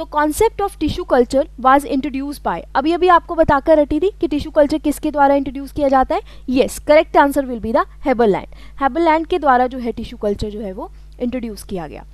तो concept of tissue culture was introduce by अभी अभी आपको बताकर रटी थी कि टिश्यू कल्चर किसके द्वारा इंट्रोड्यूस किया जाता है yes correct answer will be the Haberlandt Haberlandt के द्वारा जो है टिश्यू कल्चर जो है वो इंट्रोड्यूस किया गया